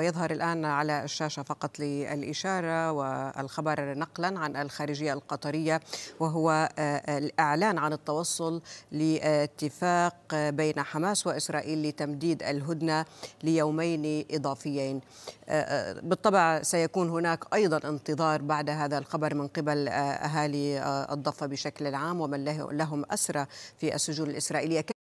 يظهر الآن على الشاشة فقط للإشارة والخبر نقلا عن الخارجية القطرية وهو آه، آه، الإعلان عن التوصل لاتفاق بين حماس وإسرائيل لتمديد الهدنة ليومين إضافيين آه، بالطبع سيكون هناك أيضا انتظار بعد هذا الخبر من قبل أهالي الضفة بشكل عام ومن لهم أسرى في السجون الإسرائيلية